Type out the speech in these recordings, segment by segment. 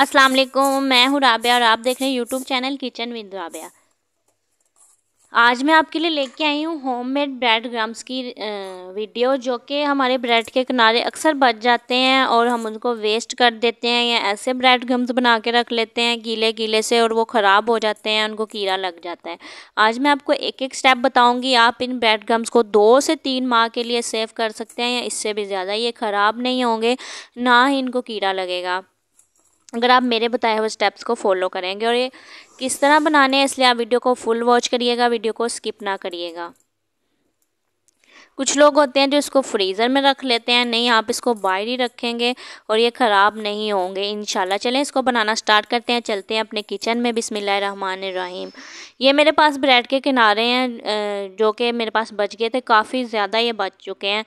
अस्सलाम वालेकुम मैं हूँ राबिया और आप देख रहे हैं YouTube channel kitchen with Rabia आज मैं आपके लिए लेके आई हूँ होममेड ब्रेड ग्राम्स की वीडियो जो कि हमारे ब्रेड के किनारे अक्सर बच जाते हैं और हम उनको वेस्ट कर देते हैं या ऐसे ब्रेड ग्राम्स बना के रख लेते हैं गीले गीले से और वो ख़राब हो जाते हैं उनको कीड़ा लग जाता है आज मैं आपको एक एक स्टेप बताऊंगी आप इन ब्रेड ग्राम्स को दो से तीन माह के लिए सेव कर सकते हैं या इससे भी ज़्यादा ये ख़राब नहीं होंगे ना ही इनको कीड़ा लगेगा अगर आप मेरे बताए हुए स्टेप्स को फॉलो करेंगे और ये किस तरह बनाने हैं इसलिए आप वीडियो को फुल वॉच करिएगा वीडियो को स्किप ना करिएगा कुछ लोग होते हैं जो इसको फ्रीज़र में रख लेते हैं नहीं आप इसको बाहर ही रखेंगे और ये ख़राब नहीं होंगे इन चलें इसको बनाना स्टार्ट करते हैं चलते हैं अपने किचन में बिसमिल्ल रन रहीम ये मेरे पास ब्रेड के किनारे हैं जो कि मेरे पास बच गए थे काफ़ी ज़्यादा ये बच चुके हैं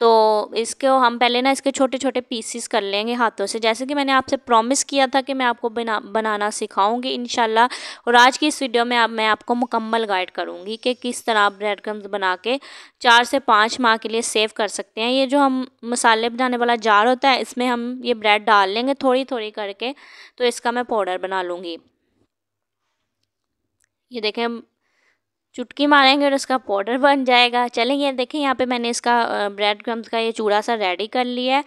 तो इसको हम पहले ना इसके छोटे छोटे पीसीस कर लेंगे हाथों से जैसे कि मैंने आपसे प्रॉमिस किया था कि मैं आपको बना बनाना सिखाऊंगी इन और आज की इस वीडियो में आप मैं आपको मुकम्मल गाइड करूँगी कि किस तरह आप ब्रेड क्रम्स बना के चार से पाँच माह के लिए सेव कर सकते हैं ये जो हम मसाले बनाने वाला जार होता है इसमें हम ये ब्रेड डाल लेंगे थोड़ी थोड़ी करके तो इसका मैं पाउडर बना लूँगी ये देखें चुटकी मारेंगे और इसका पाउडर बन जाएगा चलें देखें यहाँ पे मैंने इसका ब्रेड क्रम्स का ये चूड़ा सा रेडी कर लिया है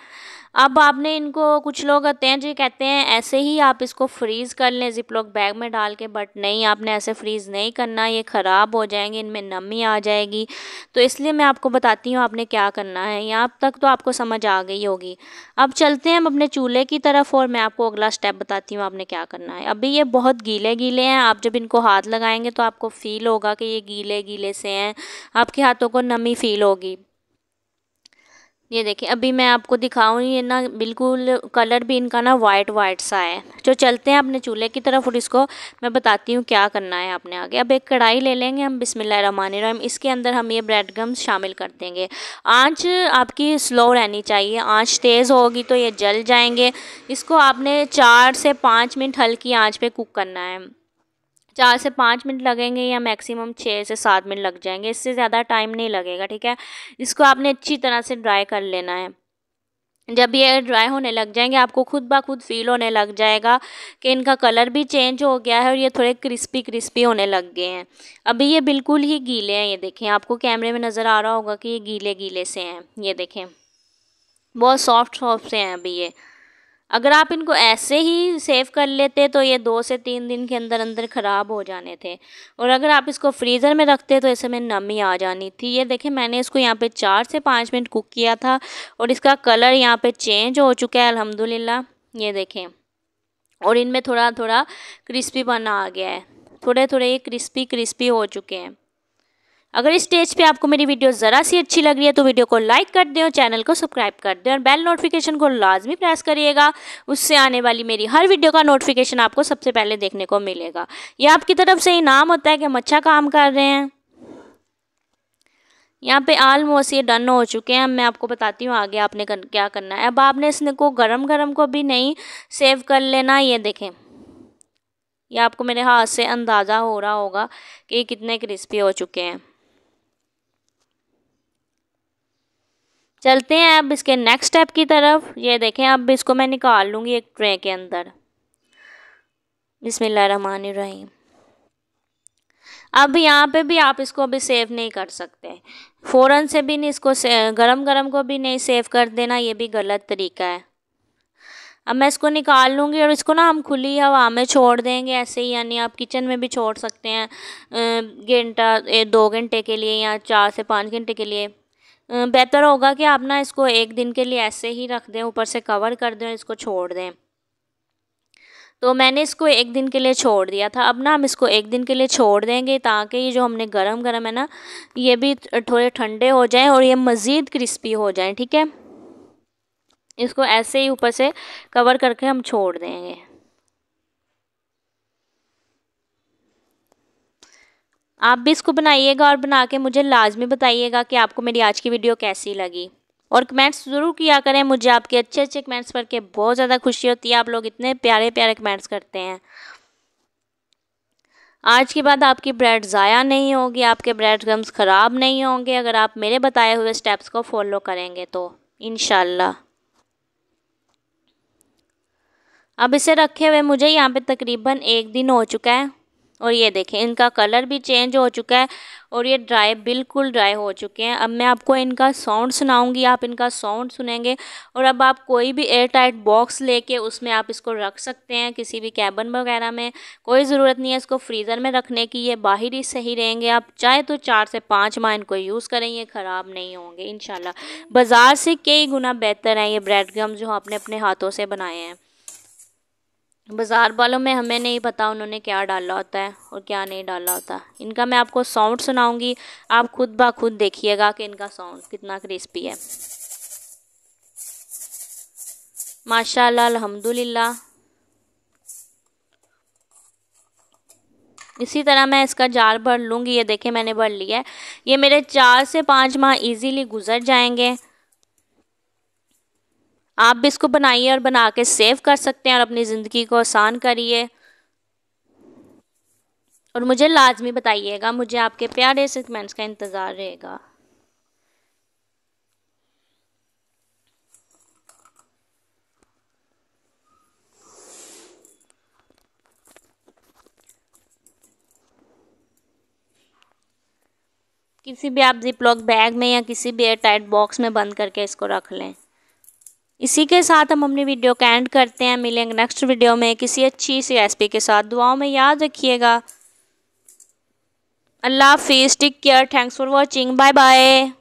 अब आपने इनको कुछ लोग होते हैं जो कहते हैं ऐसे ही आप इसको फ्रीज़ कर लें जिपलॉक बैग में डाल के बट नहीं आपने ऐसे फ्रीज़ नहीं करना ये ख़राब हो जाएंगे इनमें नमी आ जाएगी तो इसलिए मैं आपको बताती हूँ आपने क्या करना है यहाँ तक तो आपको समझ आ गई होगी अब चलते हैं हम अपने चूल्हे की तरफ और मैं आपको अगला स्टेप बताती हूँ आपने क्या करना है अभी ये बहुत गीले गीले हैं आप जब इनको हाथ लगाएंगे तो आपको फ़ील होगा कि ये गीले गीले से हैं आपके हाथों को नमी फील होगी ये देखिए अभी मैं आपको दिखाऊँ ये ना बिल्कुल कलर भी इनका ना वाइट वाइट सा है जो चलते हैं अपने चूल्हे की तरफ और इसको मैं बताती हूँ क्या करना है आपने आगे अब एक कढ़ाई ले लेंगे हम बिसमिल्ल इसके अंदर हम ये ब्रेड गम्स शामिल कर देंगे आँच आपकी स्लो रहनी चाहिए आँच तेज़ होगी तो ये जल जाएंगे इसको आपने चार से पाँच मिनट हल्की आँच पर कुक करना है चार से पाँच मिनट लगेंगे या मैक्सिमम छः से सात मिनट लग जाएंगे इससे ज़्यादा टाइम नहीं लगेगा ठीक है इसको आपने अच्छी तरह से ड्राई कर लेना है जब ये ड्राई होने लग जाएंगे आपको खुद ब खुद फील होने लग जाएगा कि इनका कलर भी चेंज हो गया है और ये थोड़े क्रिस्पी क्रिस्पी होने लग गए हैं अभी ये बिल्कुल ही गीले हैं ये देखें आपको कैमरे में नज़र आ रहा होगा कि ये गीले गीले से हैं ये देखें बहुत सॉफ्ट सॉफ्ट से हैं अभी ये अगर आप इनको ऐसे ही सेव कर लेते तो ये दो से तीन दिन के अंदर अंदर ख़राब हो जाने थे और अगर आप इसको फ्रीज़र में रखते तो ऐसे में नमी आ जानी थी ये देखें मैंने इसको यहाँ पे चार से पाँच मिनट कुक किया था और इसका कलर यहाँ पे चेंज हो चुका है अल्हम्दुलिल्लाह ये देखें और इनमें थोड़ा थोड़ा क्रिस्पी बना आ गया है थोड़े थोड़े ये क्रिस्पी क्रिस्पी हो चुके हैं अगर इस स्टेज पे आपको मेरी वीडियो ज़रा सी अच्छी लग रही है तो वीडियो को लाइक कर दें और चैनल को सब्सक्राइब कर दें और बेल नोटिफिकेशन को लाजमी प्रेस करिएगा उससे आने वाली मेरी हर वीडियो का नोटिफिकेशन आपको सबसे पहले देखने को मिलेगा ये आपकी तरफ से इनाम होता है कि हम अच्छा काम कर रहे हैं यहाँ पे आलमोस्ट ये डन हो चुके हैं मैं आपको बताती हूँ आगे आपने कर, क्या करना है अब आपने इसने को गरम गरम को भी नहीं सेव कर लेना ये देखें ये आपको मेरे हाथ से अंदाज़ा हो रहा होगा कि कितने क्रिस्पी हो चुके हैं चलते हैं अब इसके नेक्स्ट स्टेप की तरफ ये देखें अब इसको मैं निकाल लूँगी एक ट्रे के अंदर बिसमीम अब यहाँ पे भी आप इसको अभी सेव नहीं कर सकते फ़ौरन से भी नहीं इसको गरम गरम को भी नहीं सेव कर देना ये भी गलत तरीका है अब मैं इसको निकाल लूँगी और इसको ना हम खुली हवा में छोड़ देंगे ऐसे ही यानी आप किचन में भी छोड़ सकते हैं घंटा दो घंटे के लिए या चार से पाँच घंटे के लिए बेहतर होगा कि आप ना इसको एक दिन के लिए ऐसे ही रख दें ऊपर से कवर कर दें इसको छोड़ दें तो मैंने इसको एक दिन के लिए छोड़ दिया था अब ना हम इसको एक दिन के लिए छोड़ देंगे ताकि ये जो हमने गरम गरम है ना ये भी थोड़े ठंडे हो जाएं और ये मज़ीद क्रिस्पी हो जाएं ठीक है इसको ऐसे ही ऊपर से कवर करके हम छोड़ देंगे आप भी इसको बनाइएगा और बना के मुझे लाजमी बताइएगा कि आपको मेरी आज की वीडियो कैसी लगी और कमेंट्स ज़रूर किया करें मुझे आपके अच्छे अच्छे कमेंट्स पढ़ के बहुत ज़्यादा खुशी होती है आप लोग इतने प्यारे प्यारे कमेंट्स करते हैं आज के बाद आपकी ब्रेड ज़ाया नहीं होगी आपके ब्रेड गम्स ख़राब नहीं होंगे अगर आप मेरे बताए हुए स्टेप्स को फॉलो करेंगे तो इन अब इसे रखे हुए मुझे यहाँ पे तकरीबन एक दिन हो चुका है और ये देखें इनका कलर भी चेंज हो चुका है और ये ड्राई बिल्कुल ड्राई हो चुके हैं अब मैं आपको इनका साउंड सुनाऊंगी आप इनका साउंड सुनेंगे और अब आप कोई भी एयर टाइट बॉक्स लेके उसमें आप इसको रख सकते हैं किसी भी कैबन वगैरह में कोई ज़रूरत नहीं है इसको फ्रीज़र में रखने की ये बाहर ही सही रहेंगे आप चाहे तो चार से पाँच माह इनको यूज़ करें ये ख़राब नहीं होंगे इन बाज़ार से कई गुना बेहतर हैं ये ब्रेड गम जो आपने अपने हाथों से बनाए हैं बाज़ार वालों में हमें नहीं पता उन्होंने क्या डाला होता है और क्या नहीं डाला होता इनका मैं आपको साउंड सुनाऊंगी आप खुद ब खुद देखिएगा कि इनका साउंड कितना क्रिस्पी है माशाल्लाह अल्हम्दुलिल्लाह इसी तरह मैं इसका जार भर लूँगी ये देखें मैंने भर लिया है ये मेरे चार से पाँच माह इजीली गुजर जाएंगे आप भी इसको बनाइए और बना के सेव कर सकते हैं और अपनी ज़िंदगी को आसान करिए और मुझे लाजमी बताइएगा मुझे आपके प्यारे से कमेंट्स का इंतज़ार रहेगा किसी भी आप जिप लॉक बैग में या किसी भी एयर टाइट बॉक्स में बंद करके इसको रख लें इसी के साथ हम अपनी वीडियो का एंड करते हैं मिलेंगे नेक्स्ट वीडियो में किसी अच्छी सी रेसिपी के साथ दुआओं में याद रखिएगा अल्लाह हाफिज़ take care thanks for watching bye bye